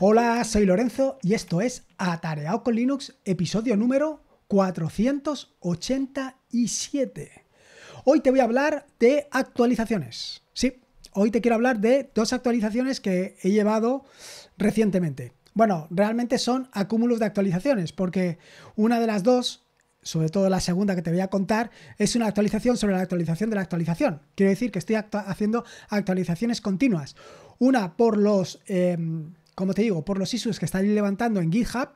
Hola, soy Lorenzo y esto es Atareado con Linux, episodio número 487. Hoy te voy a hablar de actualizaciones. Sí, hoy te quiero hablar de dos actualizaciones que he llevado recientemente. Bueno, realmente son acúmulos de actualizaciones, porque una de las dos, sobre todo la segunda que te voy a contar, es una actualización sobre la actualización de la actualización. Quiero decir que estoy haciendo actualizaciones continuas. Una por los... Em, como te digo, por los issues que están levantando en GitHub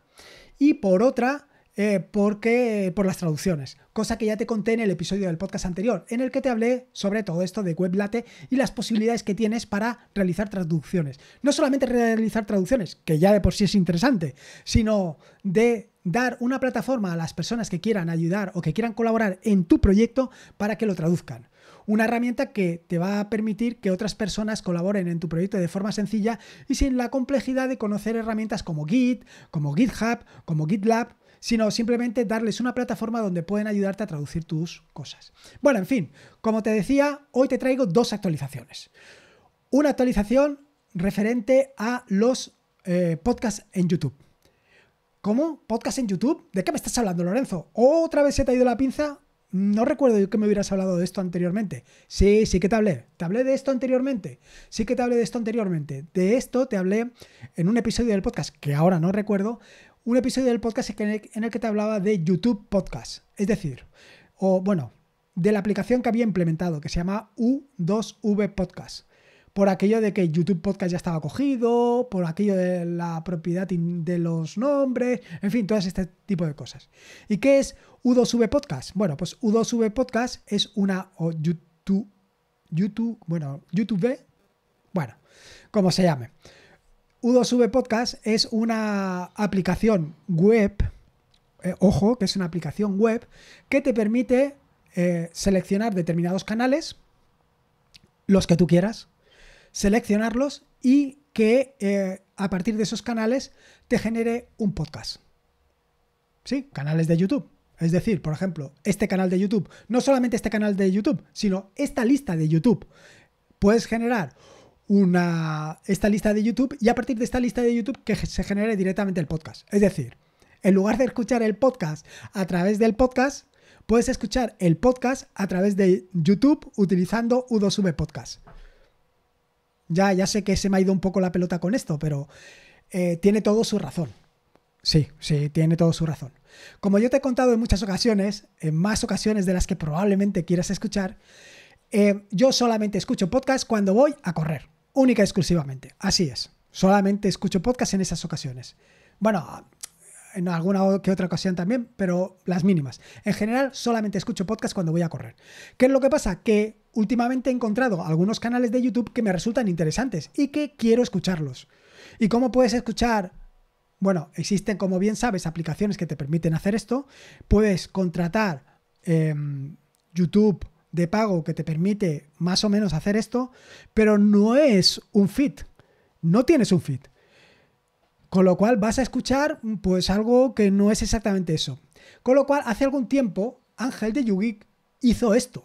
y por otra, eh, porque, por las traducciones, cosa que ya te conté en el episodio del podcast anterior, en el que te hablé sobre todo esto de WebLate y las posibilidades que tienes para realizar traducciones. No solamente realizar traducciones, que ya de por sí es interesante, sino de dar una plataforma a las personas que quieran ayudar o que quieran colaborar en tu proyecto para que lo traduzcan. Una herramienta que te va a permitir que otras personas colaboren en tu proyecto de forma sencilla y sin la complejidad de conocer herramientas como Git, como GitHub, como GitLab sino simplemente darles una plataforma donde pueden ayudarte a traducir tus cosas. Bueno, en fin, como te decía, hoy te traigo dos actualizaciones. Una actualización referente a los eh, podcasts en YouTube. ¿Cómo? ¿Podcast en YouTube? ¿De qué me estás hablando, Lorenzo? ¿Otra vez se te ha ido la pinza? no recuerdo yo que me hubieras hablado de esto anteriormente. Sí, sí que te hablé. Te hablé de esto anteriormente. Sí que te hablé de esto anteriormente. De esto te hablé en un episodio del podcast, que ahora no recuerdo, un episodio del podcast en el que te hablaba de YouTube Podcast. Es decir, o bueno, de la aplicación que había implementado, que se llama U2V Podcast por aquello de que YouTube Podcast ya estaba cogido, por aquello de la propiedad de los nombres, en fin, todo este tipo de cosas. ¿Y qué es U2V Podcast? Bueno, pues U2V Podcast es una YouTube, YouTube, bueno, YouTube, bueno, como se llame. U2V Podcast es una aplicación web, eh, ojo, que es una aplicación web que te permite eh, seleccionar determinados canales, los que tú quieras, seleccionarlos y que eh, a partir de esos canales te genere un podcast. Sí, canales de YouTube. Es decir, por ejemplo, este canal de YouTube, no solamente este canal de YouTube, sino esta lista de YouTube. Puedes generar una, esta lista de YouTube y a partir de esta lista de YouTube que se genere directamente el podcast. Es decir, en lugar de escuchar el podcast a través del podcast, puedes escuchar el podcast a través de YouTube utilizando U2V Podcast. Ya, ya sé que se me ha ido un poco la pelota con esto, pero eh, tiene todo su razón. Sí, sí, tiene todo su razón. Como yo te he contado en muchas ocasiones, en más ocasiones de las que probablemente quieras escuchar, eh, yo solamente escucho podcast cuando voy a correr, única y exclusivamente. Así es, solamente escucho podcast en esas ocasiones. Bueno, en alguna que otra ocasión también, pero las mínimas. En general, solamente escucho podcast cuando voy a correr. ¿Qué es lo que pasa? Que últimamente he encontrado algunos canales de YouTube que me resultan interesantes y que quiero escucharlos. ¿Y cómo puedes escuchar? Bueno, existen, como bien sabes, aplicaciones que te permiten hacer esto. Puedes contratar em, YouTube de pago que te permite más o menos hacer esto, pero no es un fit No tienes un fit con lo cual vas a escuchar mm, pues algo que no es exactamente eso. Con lo cual hace algún tiempo Ángel de Yugik hizo esto.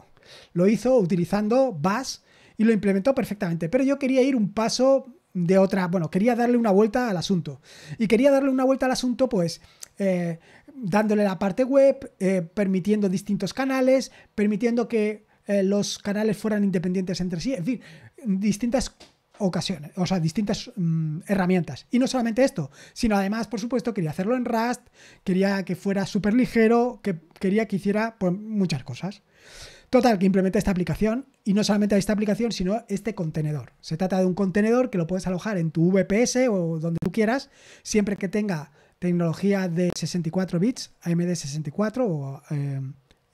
Lo hizo utilizando Bass y lo implementó perfectamente. Pero yo quería ir un paso de otra, bueno, quería darle una vuelta al asunto. Y quería darle una vuelta al asunto pues eh, dándole la parte web, eh, permitiendo distintos canales, permitiendo que eh, los canales fueran independientes entre sí, en fin, distintas ocasiones, o sea, distintas mm, herramientas. Y no solamente esto, sino además, por supuesto, quería hacerlo en Rust, quería que fuera súper ligero, que quería que hiciera pues, muchas cosas. Total, que implementé esta aplicación y no solamente esta aplicación, sino este contenedor. Se trata de un contenedor que lo puedes alojar en tu VPS o donde tú quieras, siempre que tenga tecnología de 64 bits, AMD 64 o eh,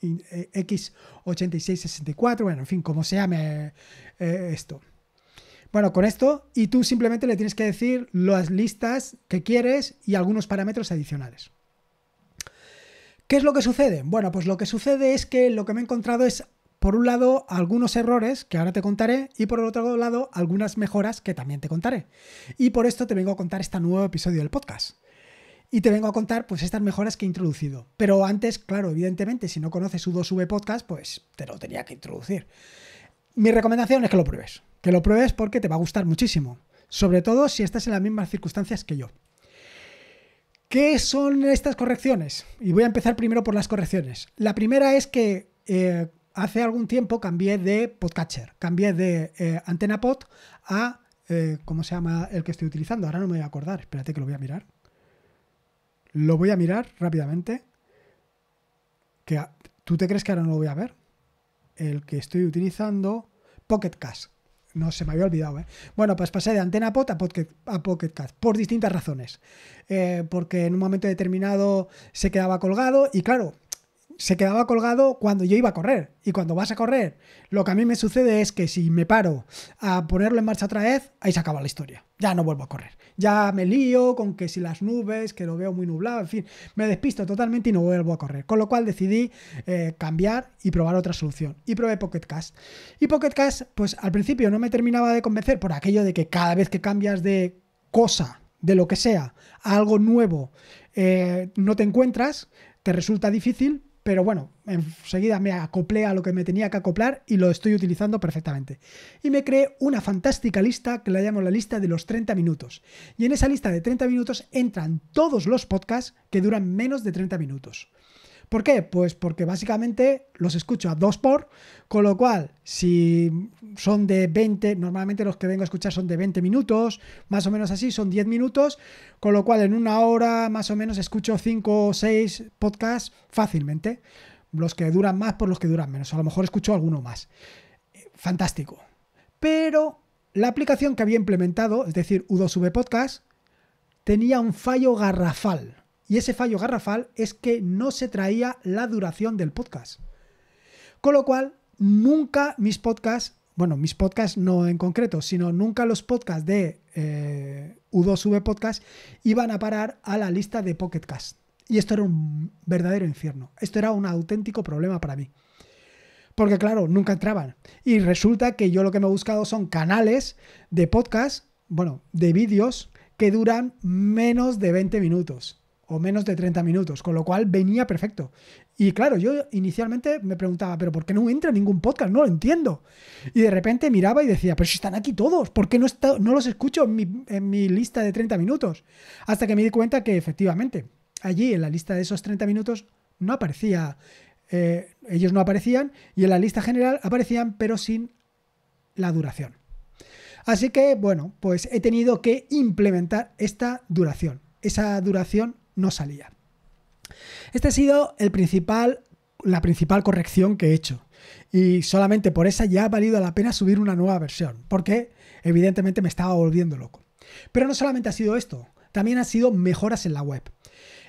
eh, X8664, bueno, en fin, como se llame eh, esto. Bueno, con esto, y tú simplemente le tienes que decir las listas que quieres y algunos parámetros adicionales. ¿Qué es lo que sucede? Bueno, pues lo que sucede es que lo que me he encontrado es, por un lado, algunos errores que ahora te contaré y por el otro lado, algunas mejoras que también te contaré. Y por esto te vengo a contar este nuevo episodio del podcast. Y te vengo a contar pues estas mejoras que he introducido. Pero antes, claro, evidentemente, si no conoces U2V Podcast, pues te lo tenía que introducir. Mi recomendación es que lo pruebes que lo pruebes porque te va a gustar muchísimo, sobre todo si estás en las mismas circunstancias que yo. ¿Qué son estas correcciones? Y voy a empezar primero por las correcciones. La primera es que eh, hace algún tiempo cambié de podcatcher, cambié de eh, antena pod a, eh, ¿cómo se llama el que estoy utilizando? Ahora no me voy a acordar, espérate que lo voy a mirar. Lo voy a mirar rápidamente. ¿Tú te crees que ahora no lo voy a ver? El que estoy utilizando, Pocket Cast. No, se me había olvidado, ¿eh? Bueno, pues pasé de Antena Pod a Pocket, a por distintas razones. Eh, porque en un momento determinado se quedaba colgado y claro, se quedaba colgado cuando yo iba a correr. Y cuando vas a correr, lo que a mí me sucede es que si me paro a ponerlo en marcha otra vez, ahí se acaba la historia. Ya no vuelvo a correr. Ya me lío con que si las nubes, que lo veo muy nublado, en fin, me despisto totalmente y no vuelvo a correr. Con lo cual decidí eh, cambiar y probar otra solución. Y probé Pocket Cast. Y Pocket Cast, pues al principio no me terminaba de convencer por aquello de que cada vez que cambias de cosa, de lo que sea, a algo nuevo, eh, no te encuentras, te resulta difícil, pero bueno, enseguida me acoplé a lo que me tenía que acoplar y lo estoy utilizando perfectamente. Y me creé una fantástica lista que la llamo la lista de los 30 minutos. Y en esa lista de 30 minutos entran todos los podcasts que duran menos de 30 minutos. ¿Por qué? Pues porque básicamente los escucho a dos por, con lo cual, si son de 20, normalmente los que vengo a escuchar son de 20 minutos, más o menos así, son 10 minutos, con lo cual en una hora más o menos escucho 5 o 6 podcasts fácilmente. Los que duran más por los que duran menos. A lo mejor escucho alguno más. Fantástico. Pero la aplicación que había implementado, es decir, U2V Podcast, tenía un fallo garrafal y ese fallo garrafal es que no se traía la duración del podcast. Con lo cual, nunca mis podcasts, bueno, mis podcasts no en concreto, sino nunca los podcasts de eh, U2V Podcast iban a parar a la lista de Pocket Y esto era un verdadero infierno. Esto era un auténtico problema para mí. Porque claro, nunca entraban. Y resulta que yo lo que me he buscado son canales de podcast, bueno, de vídeos que duran menos de 20 minutos o menos de 30 minutos, con lo cual venía perfecto. Y claro, yo inicialmente me preguntaba, pero ¿por qué no entra ningún podcast? No lo entiendo. Y de repente miraba y decía, pero si están aquí todos, ¿por qué no, no los escucho en mi, lista de 30 minutos? Hasta que me di cuenta que efectivamente, allí en la lista de esos 30 minutos no aparecía, eh, ellos no aparecían, y en la lista general aparecían, pero sin la duración. Así que, bueno, pues he tenido que implementar esta duración. Esa duración no salía. Este ha sido la principal corrección que he hecho. Y solamente por esa ya ha valido la pena subir una nueva versión, porque evidentemente me estaba volviendo loco. Pero no solamente ha sido esto, también han sido mejoras en la web.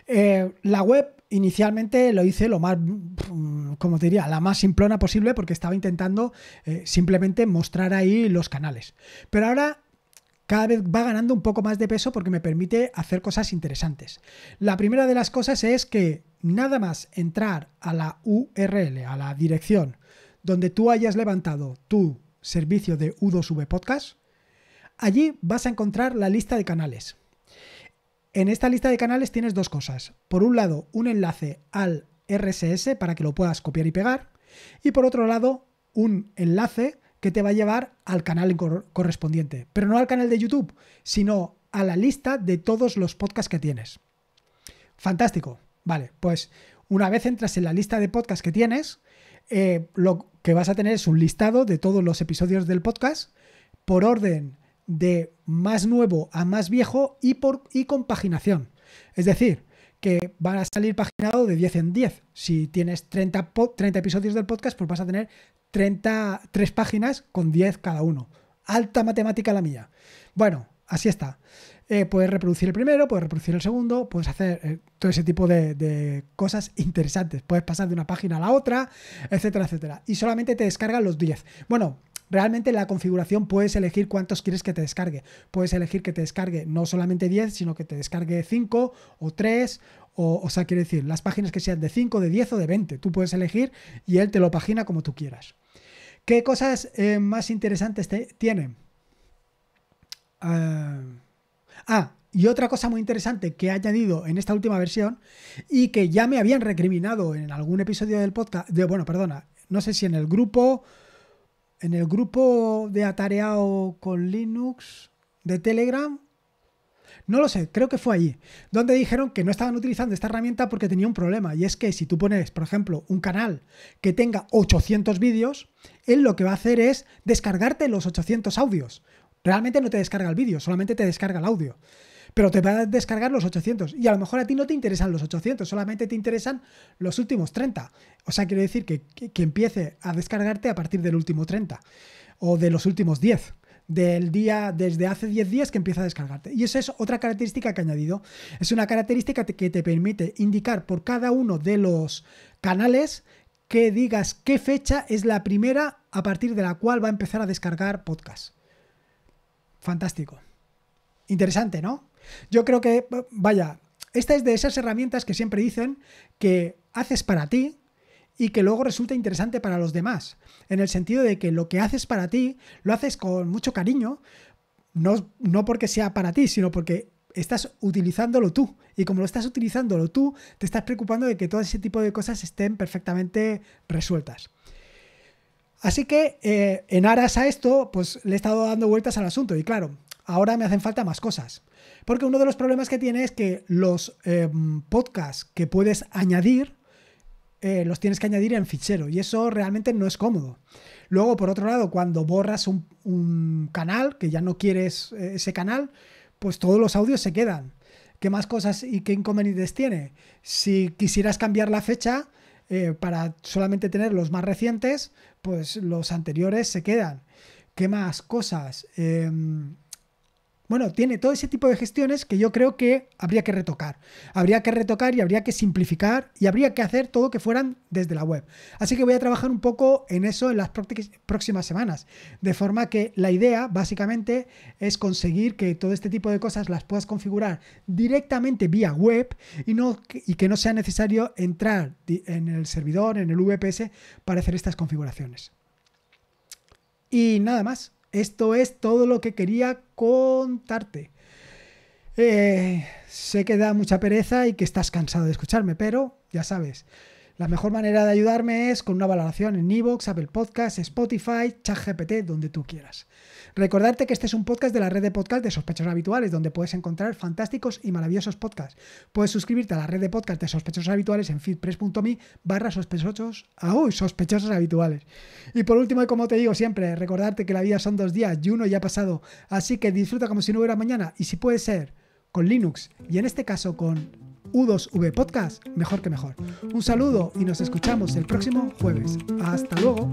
Eh, la web inicialmente lo hice lo más, mm, como te diría, la más simplona posible porque estaba intentando eh, simplemente mostrar ahí los canales. Pero ahora cada vez va ganando un poco más de peso porque me permite hacer cosas interesantes. La primera de las cosas es que nada más entrar a la URL, a la dirección donde tú hayas levantado tu servicio de U2V Podcast, allí vas a encontrar la lista de canales. En esta lista de canales tienes dos cosas. Por un lado, un enlace al RSS para que lo puedas copiar y pegar. Y por otro lado, un enlace que te va a llevar al canal correspondiente, pero no al canal de YouTube, sino a la lista de todos los podcasts que tienes. Fantástico. Vale, pues una vez entras en la lista de podcasts que tienes, eh, lo que vas a tener es un listado de todos los episodios del podcast por orden de más nuevo a más viejo y, por, y Es decir, que van a salir paginado de 10 en 10. Si tienes 30, 30 episodios del podcast, pues vas a tener 30, páginas con 10 cada uno. Alta matemática la mía. Bueno, así está. Eh, puedes reproducir el primero, puedes reproducir el segundo, puedes hacer eh, todo ese tipo de, de, cosas interesantes. Puedes pasar de una página a la otra, etcétera, etcétera. Y solamente te descargan los 10. Bueno, Realmente la configuración puedes elegir cuántos quieres que te descargue. Puedes elegir que te descargue no solamente 10, sino que te descargue 5 o 3. O, o sea, quiero decir, las páginas que sean de 5, de 10 o de 20. Tú puedes elegir y él te lo pagina como tú quieras. ¿Qué cosas eh, más interesantes te, tiene? Ah, ah, y otra cosa muy interesante que ha añadido en esta última versión y que ya me habían recriminado en algún episodio del podcast, bueno, perdona, no sé si en el grupo en el grupo de atareado con Linux de Telegram, no lo sé, creo que fue allí, donde dijeron que no estaban utilizando esta herramienta porque tenía un problema, y es que si tú pones, por ejemplo, un canal que tenga 800 vídeos, él lo que va a hacer es descargarte los 800 audios. Realmente no te descarga el vídeo, solamente te descarga el audio pero te va a descargar los 800 y a lo mejor a ti no te interesan los 800, solamente te interesan los últimos 30. O sea, quiero decir que, empiece a descargarte a partir del último 30 o de los últimos 10 del día desde hace 10 días que empieza a descargarte. Y esa es otra característica que he añadido. Es una característica que te permite indicar por cada uno de los canales que digas qué fecha es la primera a partir de la cual va a empezar a descargar podcast. Fantástico. Interesante, ¿no? Yo creo que, vaya, esta es de esas herramientas que siempre dicen que haces para ti y que luego resulta interesante para los demás, en el sentido de que lo que haces para ti lo haces con mucho cariño, no, porque sea para ti, sino porque estás utilizándolo tú. Y como lo estás utilizándolo tú, te estás preocupando de que todo ese tipo de cosas estén perfectamente resueltas. Así que eh, en aras a esto, pues le he estado dando vueltas al asunto. Y claro, ahora me hacen falta más cosas. Porque uno de los problemas que tiene es que los eh, podcasts que puedes añadir, eh, los tienes que añadir en fichero y eso realmente no es cómodo. Luego, por otro lado, cuando borras un, canal, que ya no quieres eh, ese canal, pues todos los audios se quedan. ¿Qué más cosas y qué inconvenientes tiene? Si quisieras cambiar la fecha para solamente tener los más recientes, pues los anteriores se quedan. ¿Qué más cosas? Em, bueno, tiene todo ese tipo de gestiones que yo creo que habría que retocar. Habría que retocar y habría que simplificar y habría que hacer todo que fueran desde la web. Así que voy a trabajar un poco en eso en las próximas semanas. De forma que la idea básicamente es conseguir que todo este tipo de cosas las puedas configurar directamente vía web y, no, y que no sea necesario entrar en el servidor, en el VPS, para hacer estas configuraciones. Y nada más. Esto es todo lo que quería contarte. Eh, sé que da mucha pereza y que estás cansado de escucharme, pero ya sabes, la mejor manera de ayudarme es con una valoración en Evox, Apple Podcasts, Spotify, ChatGPT, donde tú quieras. Recordarte que este es un podcast de la red de podcast de sospechosos habituales, donde puedes encontrar fantásticos y maravillosos podcasts. Puedes suscribirte a la red de podcast de sospechosos habituales en feedpress.me barra sospechosos, uy, sospechosos habituales. Y por último, y como te digo siempre, recordarte que la vida son dos días y uno ya ha pasado, así que disfruta como si no hubiera mañana y si puede ser, con Linux y en este caso con U2V Podcast, mejor que mejor. Un saludo y nos escuchamos el próximo jueves. Hasta luego.